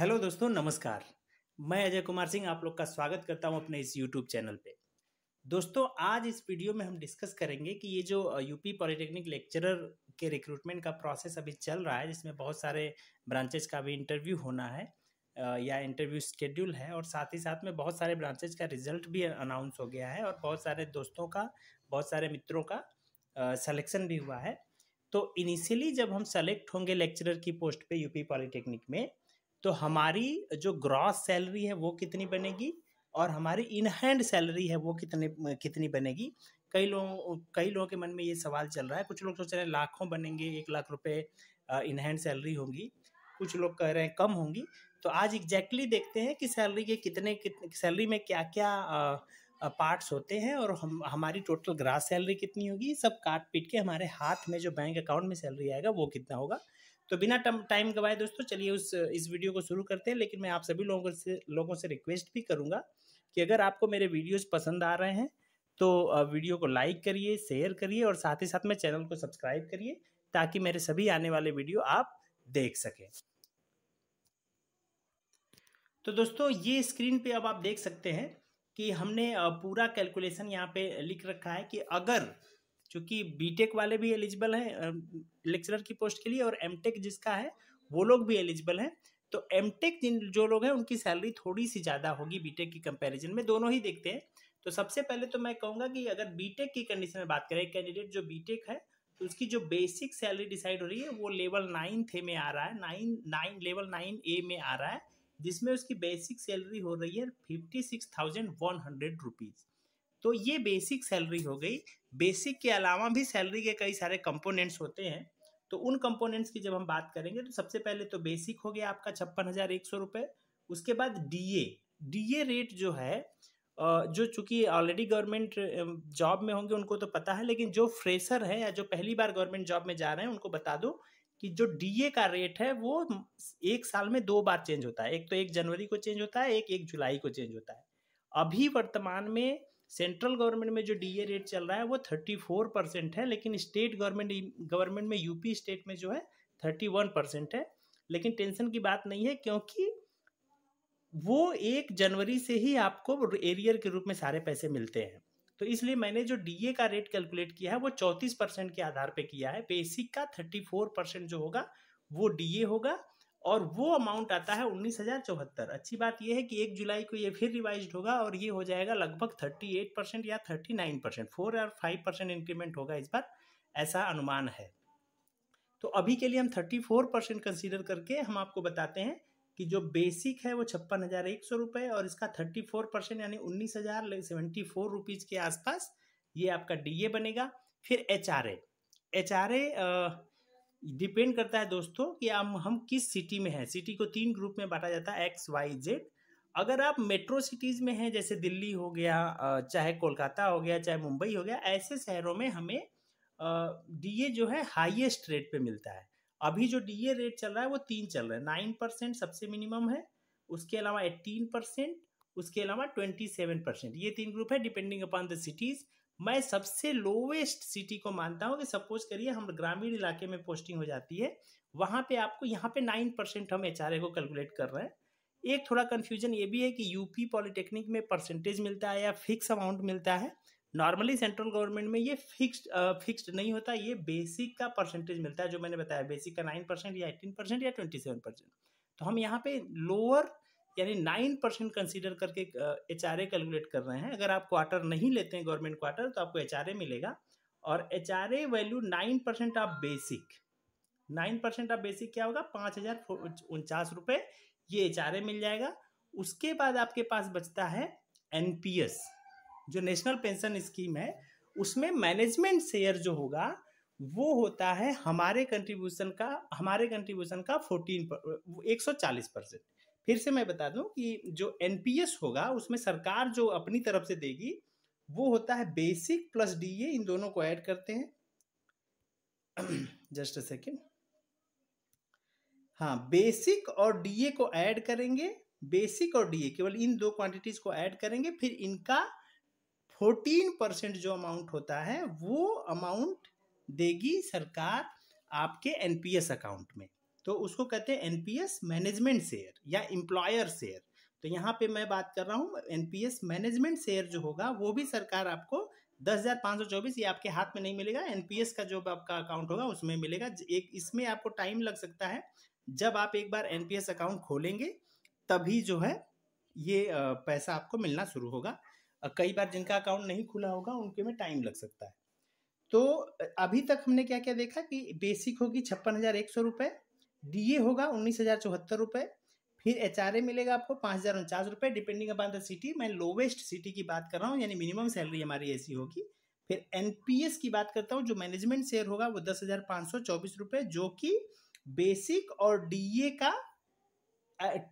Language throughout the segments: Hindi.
हेलो दोस्तों नमस्कार मैं अजय कुमार सिंह आप लोग का स्वागत करता हूं अपने इस यूट्यूब चैनल पे दोस्तों आज इस वीडियो में हम डिस्कस करेंगे कि ये जो यूपी पॉलिटेक्निक लेक्चरर के रिक्रूटमेंट का प्रोसेस अभी चल रहा है जिसमें बहुत सारे ब्रांचेज का भी इंटरव्यू होना है या इंटरव्यू स्केड्यूल है और साथ ही साथ में बहुत सारे ब्रांचेज का रिजल्ट भी अनाउंस हो गया है और बहुत सारे दोस्तों का बहुत सारे मित्रों का सलेक्शन भी हुआ है तो इनिशियली जब हम सेलेक्ट होंगे लेक्चरर की पोस्ट पे यूपी पॉलिटेक्निक में तो हमारी जो ग्रॉस सैलरी है वो कितनी बनेगी और हमारी इन हैंड सैलरी है वो कितने कितनी बनेगी कई लोगों कई लोगों के मन में ये सवाल चल रहा है कुछ लोग सोच रहे हैं लाखों बनेंगे एक लाख रुपए इन हैंड सैलरी होंगी कुछ लोग कह रहे हैं कम होंगी तो आज एग्जैक्टली exactly देखते हैं कि सैलरी के कितने, कितने सैलरी में क्या क्या पार्ट्स होते हैं और हम हमारी टोटल ग्रास सैलरी कितनी होगी सब काट पीट के हमारे हाथ में जो बैंक अकाउंट में सैलरी आएगा वो कितना होगा तो बिना टाइम गवाए दोस्तों चलिए उस इस वीडियो को शुरू करते हैं लेकिन मैं आप सभी लोगों से लोगों से रिक्वेस्ट भी करूँगा कि अगर आपको मेरे वीडियोज़ पसंद आ रहे हैं तो वीडियो को लाइक करिए शेयर करिए और साथ ही साथ में चैनल को सब्सक्राइब करिए ताकि मेरे सभी आने वाले वीडियो आप देख सकें तो दोस्तों ये स्क्रीन पे अब आप देख सकते हैं कि हमने पूरा कैलकुलेशन यहाँ पे लिख रखा है कि अगर चूँकि बीटेक वाले भी एलिजिबल हैं लेक्चरर की पोस्ट के लिए और एमटेक जिसका है वो लोग भी एलिजिबल हैं तो एमटेक जिन जो लोग हैं उनकी सैलरी थोड़ी सी ज़्यादा होगी बीटेक की कंपैरिजन में दोनों ही देखते हैं तो सबसे पहले तो मैं कहूँगा कि अगर बीटेक की कंडीशन में बात करें कैंडिडेट जो बीटेक है तो उसकी जो बेसिक सैलरी डिसाइड हो रही है वो लेवल नाइन थे में आ रहा है nine nine level nine A में आ रहा है जिसमें उसकी बेसिक सैलरी हो रही है fifty six thousand one hundred rupees तो ये बेसिक सैलरी हो गई बेसिक के अलावा भी सैलरी के कई सारे कंपोनेंट्स होते हैं तो उन कंपोनेंट्स की जब हम बात करेंगे तो सबसे पहले तो बेसिक हो गया आपका छप्पन हज़ार एक सौ रुपये उसके बाद डीए डीए रेट जो है जो चूंकि ऑलरेडी गवर्नमेंट जॉब में होंगे उनको तो पता है लेकिन जो फ्रेशर है या जो पहली बार गवर्नमेंट जॉब में जा रहे हैं उनको बता दो कि जो डीए का रेट है वो एक साल में दो बार चेंज होता है एक तो एक जनवरी को चेंज होता है एक एक जुलाई को चेंज होता है अभी वर्तमान में सेंट्रल गवर्नमेंट में जो ए रेट चल रहा है वो थर्टी फोर परसेंट है लेकिन स्टेट गवर्नमेंट गवर्नमेंट में यूपी स्टेट में जो है थर्टी वन परसेंट है लेकिन टेंशन की बात नहीं है क्योंकि वो एक जनवरी से ही आपको एरियर के रूप में सारे पैसे मिलते हैं तो इसलिए मैंने जो डी का रेट कैलकुलेट किया है वो चौंतीस परसेंट के आधार पर किया है बेसिक का थर्टी फोर परसेंट जो होगा वो डी होगा और वो अमाउंट आता है उन्नीस हज़ार चौहत्तर अच्छी बात यह है कि एक जुलाई को ये फिर रिवाइज होगा और ये हो जाएगा लगभग थर्टी एट परसेंट या थर्टी नाइन परसेंट फोर या फाइव परसेंट इंक्रीमेंट होगा इस बार ऐसा अनुमान है तो अभी के लिए हम थर्टी फोर परसेंट कंसिडर करके हम आपको बताते हैं कि जो बेसिक है वो छप्पन हज़ार एक सौ रुपये और इसका थर्टी फोर परसेंट यानी उन्नीस हज़ार सेवेंटी फोर रुपीज़ के आसपास ये आपका डी ए बनेगा फिर H R A H R A depend करता है दोस्तों कि हम हम किस सिटी में हैं सिटी को तीन ग्रुप में बांटा जाता है एक्स वाई जेड अगर आप मेट्रो सिटीज़ में हैं जैसे दिल्ली हो गया चाहे कोलकाता हो गया चाहे मुंबई हो गया ऐसे शहरों में हमें डीए जो है हाईएस्ट रेट पे मिलता है अभी जो डीए रेट चल रहा है वो तीन चल रहा है नाइन परसेंट सबसे मिनिमम है उसके अलावा एट्टीन परसेंट उसके अलावा ट्वेंटी सेवन परसेंट ये तीन ग्रुप है डिपेंडिंग अपॉन द सिटीज़ मैं सबसे लोवेस्ट सिटी को मानता हूँ कि सपोज करिए हम ग्रामीण इलाके में पोस्टिंग हो जाती है वहाँ पे आपको यहाँ पे नाइन परसेंट हम एच को कैलकुलेट कर रहे हैं एक थोड़ा कन्फ्यूजन ये भी है कि यूपी पॉलिटेक्निक में परसेंटेज मिलता है या फिक्स अमाउंट मिलता है नॉर्मली सेंट्रल गवर्नमेंट में ये फिक्स्ड फिक्स्ड नहीं होता ये बेसिक का परसेंटेज मिलता है जो मैंने बताया बेसिक का नाइन परसेंट या एटीन परसेंट या ट्वेंटी सेवन परसेंट तो हम यहाँ पे लोअर यानी नाइन परसेंट कंसिडर करके एच आर कैलकुलेट कर रहे हैं अगर आप क्वार्टर नहीं लेते हैं गवर्नमेंट क्वार्टर तो आपको एच मिलेगा और H value nine percent of basic nine percent of basic क्या होगा पाँच हज़ार उनचास रुपये ये एच मिल जाएगा उसके बाद आपके पास बचता है एन जो नेशनल पेंशन स्कीम है उसमें मैनेजमेंट शेयर जो होगा वो होता है हमारे कंट्रीब्यूशन का हमारे कंट्रीब्यूशन का फोर्टीन एक सौ चालीस परसेंट फिर से मैं बता दूं कि जो एनपीएस होगा उसमें सरकार जो अपनी तरफ से देगी वो होता है बेसिक प्लस डीए इन दोनों को ऐड करते हैं जस्ट अ सेकेंड हाँ बेसिक और डीए को ऐड करेंगे बेसिक और डीए केवल इन दो क्वांटिटीज को ऐड करेंगे फिर इनका फोर्टीन परसेंट जो अमाउंट होता है वो अमाउंट देगी सरकार आपके एनपीएस अकाउंट में तो उसको कहते हैं एनपीएस मैनेजमेंट शेयर या एम्प्लॉयर शेयर तो यहाँ पे मैं बात कर रहा हूँ एनपीएस मैनेजमेंट शेयर जो होगा वो भी सरकार आपको दस हज़ार पाँच सौ चौबीस ये आपके हाथ में नहीं मिलेगा एनपीएस का जो आपका अकाउंट होगा उसमें मिलेगा एक इसमें आपको टाइम लग सकता है जब आप एक बार एनपीएस अकाउंट खोलेंगे तभी जो है ये पैसा आपको मिलना शुरू होगा कई बार जिनका अकाउंट नहीं खुला होगा उनके में टाइम लग सकता है तो अभी तक हमने क्या क्या देखा कि बेसिक होगी छप्पन हज़ार एक सौ रुपये डीए होगा उन्नीस हजार चौहत्तर रुपये फिर एच मिलेगा आपको पाँच हज़ार उनचास रुपये डिपेंडिंग अपॉन द सिटी मैं लोवेस्ट सिटी की बात कर रहा हूँ यानी मिनिमम सैलरी हमारी ऐसी होगी फिर एन की बात करता हूँ जो मैनेजमेंट शेयर होगा वो दस हज़ार पाँच सौ चौबीस रुपये जो कि बेसिक और ए का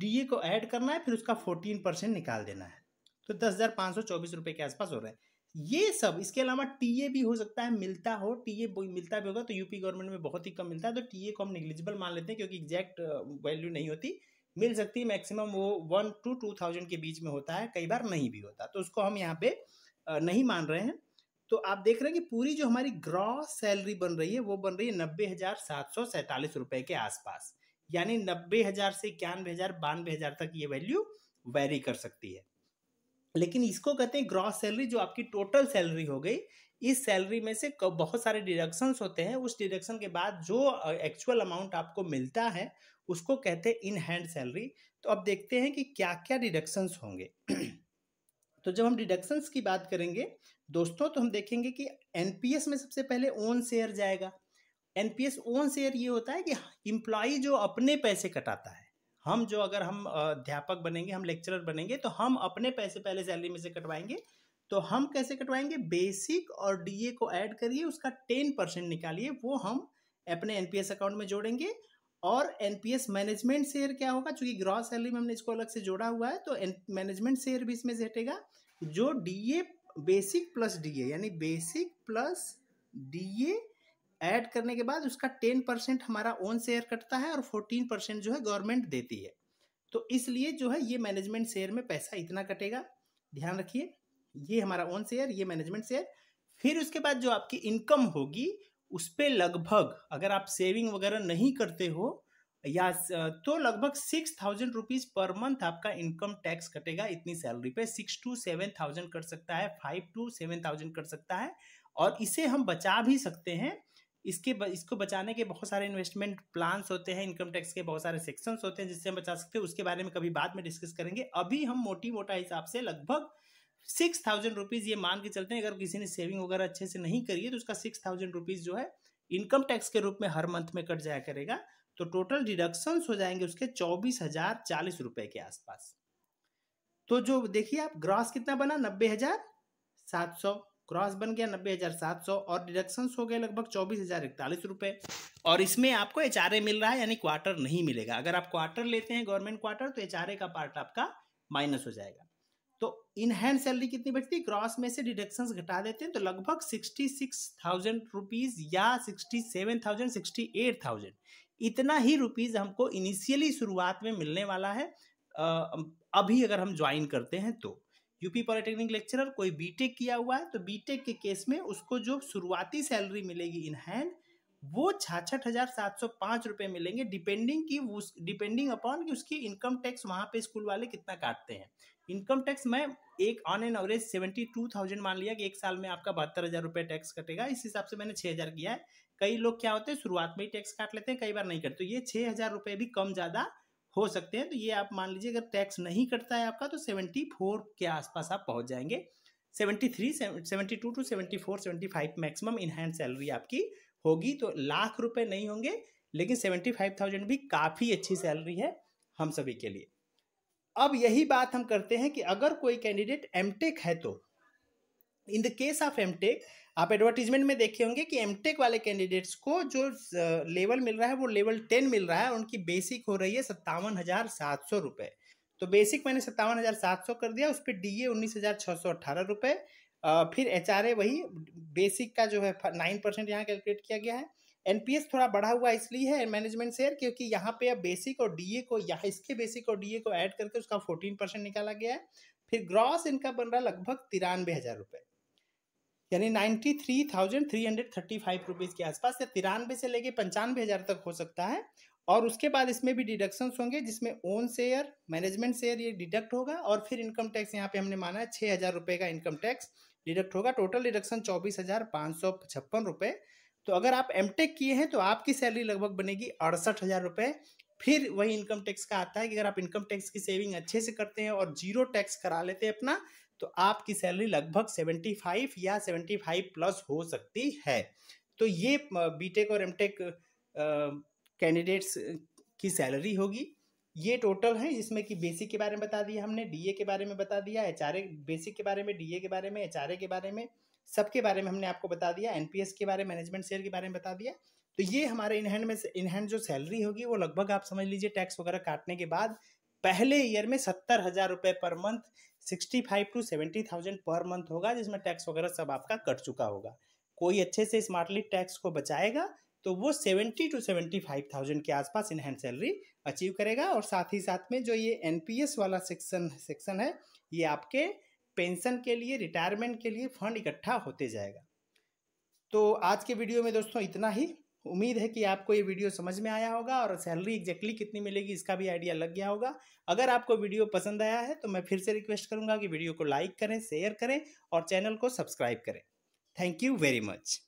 डीए को ऐड करना है फिर उसका फोर्टीन परसेंट निकाल देना है तो दस हज़ार पांच सौ चौबीस रुपए के आसपास हो रहा है ये सब इसके अलावा टीए भी हो सकता है मिलता हो टीए मिलता भी होगा तो यूपी गवर्नमेंट में बहुत ही कम मिलता है तो टीए को हम निग्लिजिबल मान लेते हैं क्योंकि एग्जैक्ट वैल्यू नहीं होती मिल सकती है मैक्सिमम वो वन टू टू थाउजेंड के बीच में होता है कई बार नहीं भी होता तो उसको हम यहाँ पे नहीं मान रहे हैं तो आप देख रहे हैं कि पूरी जो हमारी ग्रॉस सैलरी बन रही है वो बन रही है नब्बे हज़ार सात सौ सैंतालीस रुपए के आसपास यानी नब्बे हज़ार से इक्यानवे हज़ार बानवे हज़ार तक ये वैल्यू वेरी कर सकती है लेकिन इसको कहते हैं ग्रॉस सैलरी जो आपकी टोटल सैलरी हो गई इस सैलरी में से बहुत सारे डिडक्शंस होते हैं उस डिडक्शन के बाद जो एक्चुअल अमाउंट आपको मिलता है उसको कहते हैं इन हैंड सैलरी तो अब देखते हैं कि क्या क्या डिडक्शंस होंगे तो जब हम डिडक्शंस की बात करेंगे दोस्तों तो हम देखेंगे कि एन में सबसे पहले ओन शेयर जाएगा एनपीएस ओन शेयर ये होता है कि इम्प्लॉई जो अपने पैसे कटाता है हम जो अगर हम अध्यापक बनेंगे हम लेक्चरर बनेंगे तो हम अपने पैसे पहले सैलरी में से कटवाएंगे तो हम कैसे कटवाएंगे बेसिक और डीए को ऐड करिए उसका टेन परसेंट निकालिए वो हम अपने एनपीएस अकाउंट में जोड़ेंगे और एनपीएस मैनेजमेंट शेयर क्या होगा चूंकि ग्रॉस सैलरी में हमने इसको अलग से जोड़ा हुआ है तो मैनेजमेंट शेयर भी इसमें से हटेगा जो डीए बेसिक प्लस डीए यानी बेसिक प्लस डीए ऐड करने के बाद उसका टेन परसेंट हमारा ओन शेयर कटता है और फोर्टीन परसेंट जो है गवर्नमेंट देती है तो इसलिए जो है ये मैनेजमेंट शेयर में पैसा इतना कटेगा ध्यान रखिए ये हमारा ओन शेयर ये मैनेजमेंट शेयर फिर उसके बाद जो आपकी इनकम होगी उस पर लगभग अगर आप सेविंग वगैरह नहीं करते हो या तो लगभग six thousand rupees per month आपका इनकम टैक्स कटेगा इतनी सैलरी पे सिक्स टू सेवन थाउजेंड कर सकता है फाइव टू सेवन थाउजेंड कर सकता है और इसे हम बचा भी सकते हैं इसके इसको बचाने के बहुत सारे इन्वेस्टमेंट प्लान्स होते हैं इनकम टैक्स के बहुत सारे सेक्शंस होते हैं जिससे हम बचा सकते हैं उसके बारे में कभी बाद में डिस्कस करेंगे अभी हम मोटी मोटा हिसाब से लगभग सिक्स थाउजेंड रुपीज़ ये मान के चलते हैं अगर किसी ने सेविंग वगैरह अच्छे से नहीं करी है तो उसका सिक्स थाउजेंड रुपीज़ जो है इनकम टैक्स के रूप में हर मंथ में कट जाया करेगा तो टोटल डिडक्शंस हो जाएंगे उसके चौबीस हजार चालीस रुपये के आसपास तो जो देखिए आप ग्रॉस कितना बना नब्बे हजार सात सौ क्रॉस बन गया नब्बे हज़ार सात सौ और डिडक्शंस हो गए लगभग चौबीस हज़ार इकतालीस रुपये और इसमें आपको एच मिल रहा है यानी क्वार्टर नहीं मिलेगा अगर आप क्वार्टर लेते हैं गवर्नमेंट क्वार्टर तो एच का पार्ट आपका माइनस हो जाएगा तो इन हैंड सैलरी कितनी बचती है क्रॉस में से डिडक्शंस घटा देते हैं तो लगभग सिक्सटी सिक्स थाउजेंड रुपीज़ या sixty seven thousand sixty eight thousand इतना ही रुपीज़ हमको इनिशियली शुरुआत में मिलने वाला है अभी अगर हम ज्वाइन करते हैं तो यूपी पॉलिटेक्निक लेक्चरर कोई बीटेक किया हुआ है तो बीटेक के केस में उसको जो शुरुआती सैलरी मिलेगी इन हैंड वो छाछठ हजार सात सौ पांच रुपये मिलेंगे डिपेंडिंग की डिपेंडिंग अपॉन कि उसकी इनकम टैक्स वहां पे स्कूल वाले कितना काटते हैं इनकम टैक्स मैं एक on an average seventy two thousand मान लिया कि एक साल में आपका बहत्तर हजार रुपये टैक्स कटेगा इस हिसाब से मैंने छह हजार किया है कई लोग क्या होते हैं शुरुआत में ही टैक्स काट लेते हैं कई बार नहीं करते तो ये छह हजार रुपये भी कम ज़्यादा हो सकते हैं तो ये आप मान लीजिए अगर टैक्स नहीं कटता है आपका तो सेवेंटी फोर के आसपास आप पहुंच जाएंगे seventy three seventy two to seventy four seventy five maximum in hand salary आपकी होगी तो लाख रुपए नहीं होंगे लेकिन सेवेंटी फाइव थाउजेंड भी काफ़ी अच्छी सैलरी है हम सभी के लिए अब यही बात हम करते हैं कि अगर कोई कैंडिडेट एम है तो in the case of M tech आप एडवर्टीजमेंट में देखे होंगे कि एम टेक वाले कैंडिडेट्स को जो लेवल मिल रहा है वो लेवल टेन मिल रहा है और उनकी बेसिक हो रही है सत्तावन हज़ार सात सौ रुपये तो बेसिक मैंने सत्तावन हज़ार सात सौ कर दिया उस पर डी ए उन्नीस हज़ार छः सौ अट्ठारह रुपये फिर एच आर ए वही बेसिक का जो है नाइन परसेंट यहाँ कैलकुलेट किया गया है एन पी एस थोड़ा बढ़ा हुआ इसलिए है मैनेजमेंट शेयर क्योंकि यहाँ पे अब बेसिक और डी ए को यहाँ इसके बेसिक और डी ए को ऐड करके उसका फोर्टीन परसेंट निकाला गया है फिर ग्रॉस इनका बन रहा लगभग तिरानवे हज़ार रुपये यानी ninety three thousand three hundred thirty five rupees के आसपास या तिरानवे से लेके पंचानवे हज़ार तक हो सकता है और उसके बाद इसमें भी डिडक्शंस होंगे जिसमें ओन शेयर मैनेजमेंट शेयर ये डिडक्ट होगा और फिर इनकम टैक्स यहाँ पे हमने माना है छः हज़ार रुपये का इनकम टैक्स डिडक्ट होगा टोटल डिडक्शन चौबीस हज़ार पाँच सौ छप्पन रुपये तो अगर आप एम टेक किए हैं तो आपकी सैलरी लगभग बनेगी अड़सठ हज़ार रुपये फिर वही इनकम टैक्स का आता है कि अगर आप इनकम टैक्स की सेविंग अच्छे से करते हैं और जीरो टैक्स करा लेते हैं अपना तो आपकी सैलरी लगभग सेवेंटी फाइव या सेवेंटी फाइव प्लस हो सकती है तो ये बीटेक और एमटेक कैंडिडेट्स की सैलरी होगी ये टोटल है जिसमें कि बेसिक के बारे में बता दिया हमने डीए के बारे में बता दिया एच बेसिक के बारे में डीए के बारे में एच के बारे में सबके बारे में हमने आपको बता दिया एनपीएस के बारे में मैनेजमेंट शेयर के बारे में बता दिया तो ये हमारे इनहैंड में इनहैंड जो सैलरी होगी वो लगभग आप समझ लीजिए टैक्स वगैरह काटने के बाद पहले ईयर में सत्तर हज़ार रुपये per month sixty five to seventy thousand per month होगा जिसमें टैक्स वगैरह सब आपका कट चुका होगा कोई अच्छे से स्मार्टली टैक्स को बचाएगा तो वो seventy two seventy five thousand के आसपास इनहैंड सैलरी अचीव करेगा और साथ ही साथ में जो ये एनपीएस वाला सेक्शन सेक्शन है ये आपके पेंशन के लिए रिटायरमेंट के लिए फंड इकट्ठा होते जाएगा तो आज के वीडियो में दोस्तों इतना ही उम्मीद है कि आपको ये वीडियो समझ में आया होगा और सैलरी एग्जैक्टली कितनी मिलेगी इसका भी आइडिया लग गया होगा अगर आपको वीडियो पसंद आया है तो मैं फिर से रिक्वेस्ट करूंगा कि वीडियो को लाइक करें शेयर करें और चैनल को सब्सक्राइब करें थैंक यू वेरी मच